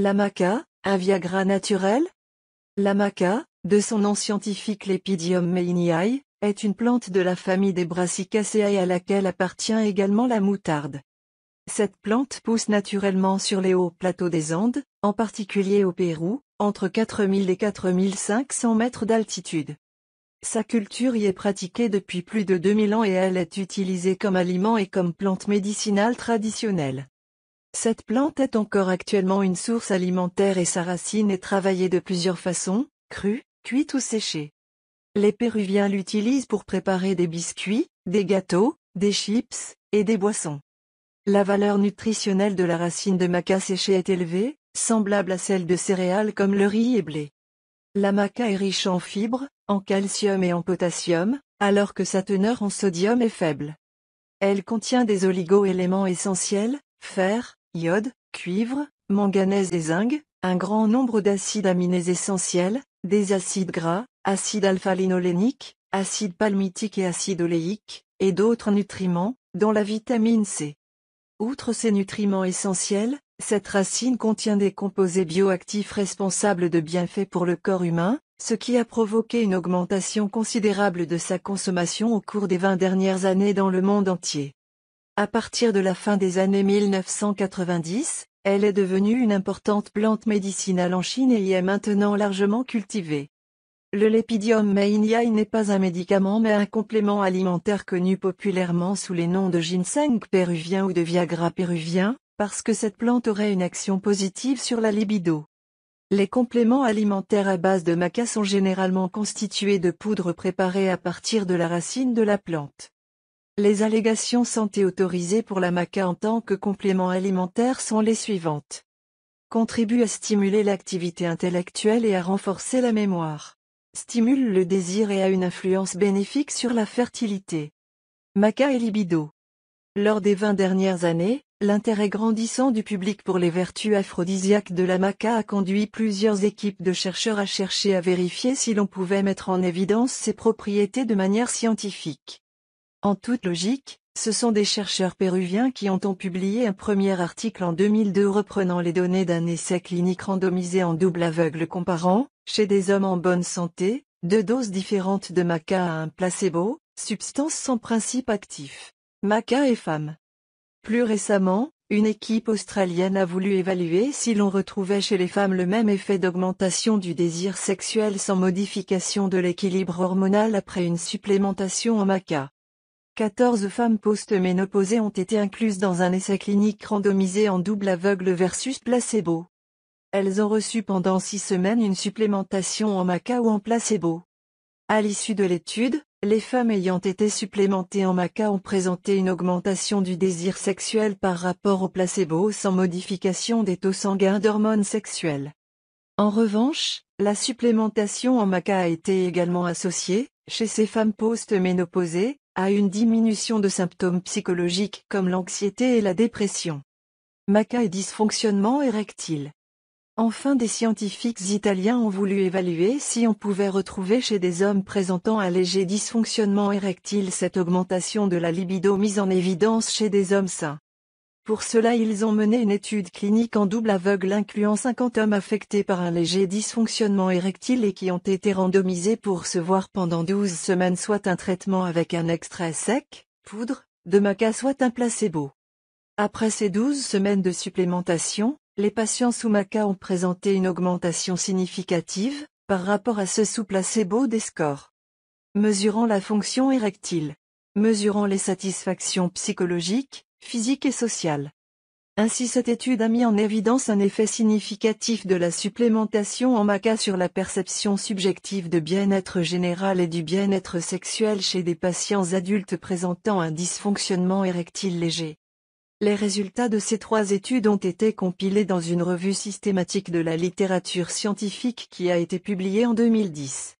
La un Viagra naturel La de son nom scientifique Lépidium meiniae, est une plante de la famille des Brassicaceae à laquelle appartient également la moutarde. Cette plante pousse naturellement sur les hauts plateaux des Andes, en particulier au Pérou, entre 4000 et 4500 mètres d'altitude. Sa culture y est pratiquée depuis plus de 2000 ans et elle est utilisée comme aliment et comme plante médicinale traditionnelle. Cette plante est encore actuellement une source alimentaire et sa racine est travaillée de plusieurs façons, crue, cuite ou séchée. Les Péruviens l'utilisent pour préparer des biscuits, des gâteaux, des chips et des boissons. La valeur nutritionnelle de la racine de maca séchée est élevée, semblable à celle de céréales comme le riz et blé. La maca est riche en fibres, en calcium et en potassium, alors que sa teneur en sodium est faible. Elle contient des oligo-éléments essentiels, fer, iode, cuivre, manganèse et zinc, un grand nombre d'acides aminés essentiels, des acides gras, acides alpha acides palmitiques et acides oléiques, et d'autres nutriments, dont la vitamine C. Outre ces nutriments essentiels, cette racine contient des composés bioactifs responsables de bienfaits pour le corps humain, ce qui a provoqué une augmentation considérable de sa consommation au cours des 20 dernières années dans le monde entier. À partir de la fin des années 1990, elle est devenue une importante plante médicinale en Chine et y est maintenant largement cultivée. Le Lepidium meiniae n'est pas un médicament mais un complément alimentaire connu populairement sous les noms de ginseng péruvien ou de Viagra péruvien, parce que cette plante aurait une action positive sur la libido. Les compléments alimentaires à base de maca sont généralement constitués de poudre préparée à partir de la racine de la plante. Les allégations santé autorisées pour la maca en tant que complément alimentaire sont les suivantes. Contribue à stimuler l'activité intellectuelle et à renforcer la mémoire. Stimule le désir et a une influence bénéfique sur la fertilité. Maca et libido. Lors des 20 dernières années, l'intérêt grandissant du public pour les vertus aphrodisiaques de la maca a conduit plusieurs équipes de chercheurs à chercher à vérifier si l'on pouvait mettre en évidence ses propriétés de manière scientifique. En toute logique, ce sont des chercheurs péruviens qui ont, ont publié un premier article en 2002 reprenant les données d'un essai clinique randomisé en double aveugle comparant, chez des hommes en bonne santé, deux doses différentes de maca à un placebo, substance sans principe actif. Maca et femmes. Plus récemment, une équipe australienne a voulu évaluer si l'on retrouvait chez les femmes le même effet d'augmentation du désir sexuel sans modification de l'équilibre hormonal après une supplémentation en maca. 14 femmes post-ménopausées ont été incluses dans un essai clinique randomisé en double aveugle versus placebo. Elles ont reçu pendant six semaines une supplémentation en maca ou en placebo. À l'issue de l'étude, les femmes ayant été supplémentées en maca ont présenté une augmentation du désir sexuel par rapport au placebo sans modification des taux sanguins d'hormones sexuelles. En revanche, la supplémentation en maca a été également associée, chez ces femmes post-ménopausées, à une diminution de symptômes psychologiques comme l'anxiété et la dépression. Maca et dysfonctionnement érectile. Enfin des scientifiques italiens ont voulu évaluer si on pouvait retrouver chez des hommes présentant un léger dysfonctionnement érectile cette augmentation de la libido mise en évidence chez des hommes sains. Pour cela ils ont mené une étude clinique en double aveugle incluant 50 hommes affectés par un léger dysfonctionnement érectile et qui ont été randomisés pour se voir pendant 12 semaines soit un traitement avec un extrait sec, poudre, de maca soit un placebo. Après ces 12 semaines de supplémentation, les patients sous maca ont présenté une augmentation significative, par rapport à ceux sous placebo des scores. Mesurant la fonction érectile. Mesurant les satisfactions psychologiques, physique et sociale. Ainsi cette étude a mis en évidence un effet significatif de la supplémentation en maca sur la perception subjective de bien-être général et du bien-être sexuel chez des patients adultes présentant un dysfonctionnement érectile léger. Les résultats de ces trois études ont été compilés dans une revue systématique de la littérature scientifique qui a été publiée en 2010.